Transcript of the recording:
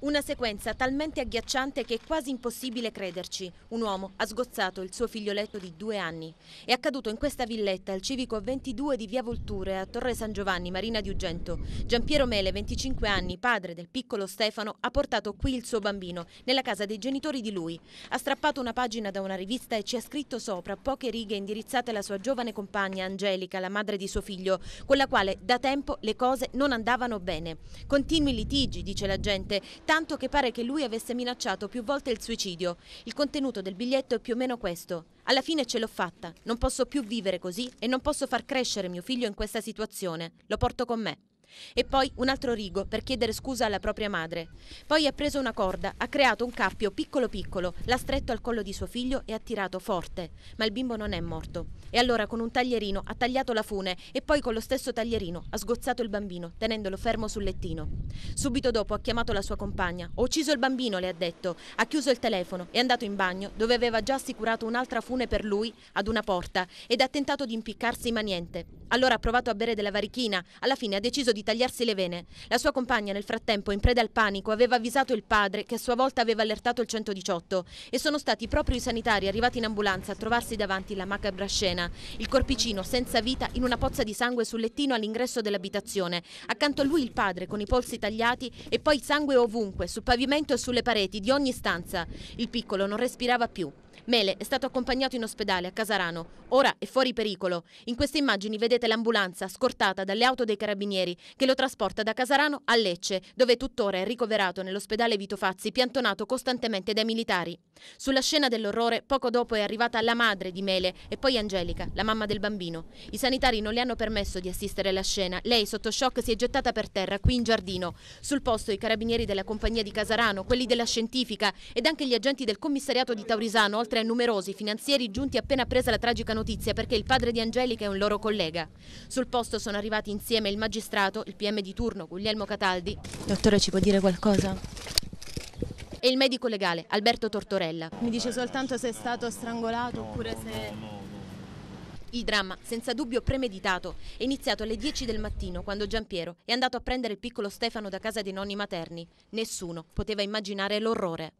Una sequenza talmente agghiacciante che è quasi impossibile crederci. Un uomo ha sgozzato il suo figlioletto di due anni. È accaduto in questa villetta, al civico 22 di Via Volture, a Torre San Giovanni, Marina di Ugento. Giampiero Mele, 25 anni, padre del piccolo Stefano, ha portato qui il suo bambino, nella casa dei genitori di lui. Ha strappato una pagina da una rivista e ci ha scritto sopra poche righe indirizzate alla sua giovane compagna Angelica, la madre di suo figlio, con la quale da tempo le cose non andavano bene. Continui litigi, dice la gente, tanto che pare che lui avesse minacciato più volte il suicidio. Il contenuto del biglietto è più o meno questo. Alla fine ce l'ho fatta, non posso più vivere così e non posso far crescere mio figlio in questa situazione. Lo porto con me. E poi un altro rigo per chiedere scusa alla propria madre. Poi ha preso una corda, ha creato un cappio piccolo piccolo, l'ha stretto al collo di suo figlio e ha tirato forte. Ma il bimbo non è morto. E allora con un taglierino ha tagliato la fune e poi con lo stesso taglierino ha sgozzato il bambino, tenendolo fermo sul lettino. Subito dopo ha chiamato la sua compagna. Ho ucciso il bambino, le ha detto. Ha chiuso il telefono, è andato in bagno, dove aveva già assicurato un'altra fune per lui, ad una porta, ed ha tentato di impiccarsi ma niente. Allora ha provato a bere della varichina, alla fine ha deciso di tagliarsi le vene. La sua compagna nel frattempo, in preda al panico, aveva avvisato il padre che a sua volta aveva allertato il 118 e sono stati proprio i sanitari arrivati in ambulanza a trovarsi davanti la macabra scena. Il corpicino senza vita in una pozza di sangue sul lettino all'ingresso dell'abitazione. Accanto a lui il padre con i polsi tagliati e poi sangue ovunque, sul pavimento e sulle pareti di ogni stanza. Il piccolo non respirava più. Mele è stato accompagnato in ospedale a Casarano, ora è fuori pericolo. In queste immagini vedete l'ambulanza scortata dalle auto dei carabinieri che lo trasporta da Casarano a Lecce, dove tuttora è ricoverato nell'ospedale Vito Fazzi, piantonato costantemente dai militari. Sulla scena dell'orrore poco dopo è arrivata la madre di Mele e poi Angelica, la mamma del bambino. I sanitari non le hanno permesso di assistere alla scena. Lei sotto shock si è gettata per terra qui in giardino. Sul posto i carabinieri della compagnia di Casarano, quelli della scientifica ed anche gli agenti del commissariato di Taurisano, oltre oltre a numerosi finanzieri giunti appena presa la tragica notizia perché il padre di Angelica è un loro collega. Sul posto sono arrivati insieme il magistrato, il PM di turno Guglielmo Cataldi. Dottore ci può dire qualcosa? E il medico legale Alberto Tortorella. Mi dice soltanto se è stato strangolato oppure se... Il dramma, senza dubbio premeditato, è iniziato alle 10 del mattino quando Giampiero è andato a prendere il piccolo Stefano da casa dei nonni materni. Nessuno poteva immaginare l'orrore.